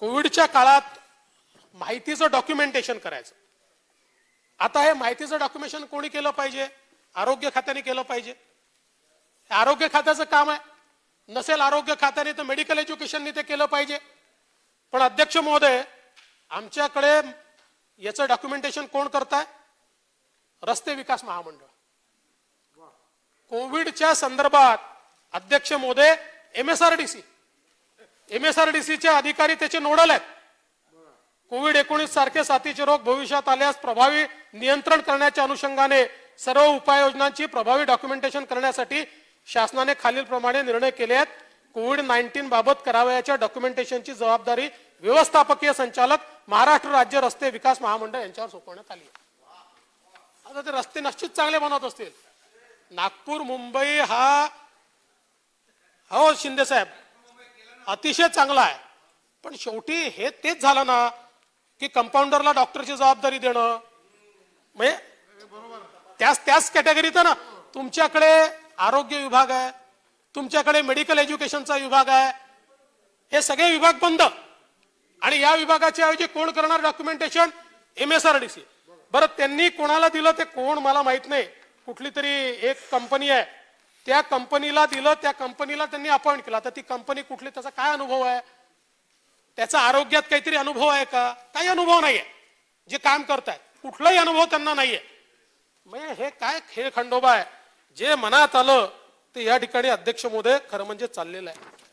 कोविडच्या काळात माहितीचं डॉक्युमेंटेशन करायचं आता हे माहितीचं डॉक्युमेंटेशन कोणी केलं पाहिजे आरोग्य खात्याने केलं पाहिजे आरोग्य खात्याचं काम आहे नसेल आरोग्य खात्याने तर मेडिकल एज्युकेशनने ते केलं पाहिजे पण अध्यक्ष महोदय आमच्याकडे याचं डॉक्युमेंटेशन कोण करताय रस्ते विकास महामंडळ कोविडच्या संदर्भात अध्यक्ष महोदय M S R D C M S R D अधिकारी त्याचे नोडल आहेत कोविड एकोणीस सारखे साथीचे रोग भविष्यात आल्यास प्रभावी नियंत्रण करण्याच्या अनुषंगाने सर्व उपाययोजनांची प्रभावी डॉक्युमेंटेशन करण्यासाठी शासनाने खालीलप्रमाणे निर्णय केले आहेत कोविड नाईन्टीन बाबत करावयाच्या डॉक्युमेंटेशनची जबाबदारी व्यवस्थापकीय संचालक महाराष्ट्र राज्य रस्ते विकास महामंडळ यांच्यावर सोपवण्यात आली आता ते रस्ते निश्चित चांगले बनवत असतील नागपूर मुंबई हा हो शिंदे साहेब अतिशय चांगला आहे पण शेवटी हे तेच झालं ना की कंपाऊंडरला डॉक्टरची जबाबदारी देणं म्हणजे त्याच त्याच कॅटेगरीत ना तुमच्याकडे आरोग्य विभाग आहे तुमच्याकडे मेडिकल एज्युकेशनचा विभाग आहे हे सगळे विभाग बंद आणि या विभागाच्या ऐवजी कोण करणार documentation M S R D C बरं त्यांनी कोणाला दिलं ते कोण मला माहित नाही कुठली तरी एक कंपनी आहे त्या कंपनीला दिलं त्या कंपनीला त्यांनी अपॉइंट केला तर ती कंपनी कुठली त्याचा काय अनुभव आहे त्याचा आरोग्यात काहीतरी अनुभव आहे का काही अनुभव नाहीये जे काम करतायत कुठलाही अनुभव त्यांना नाहीये म्हणजे हे काय खेळ खंडोबा आहे जे मनात आलं ते या ठिकाणी अध्यक्ष मोदय खरं म्हणजे चाललेलं आहे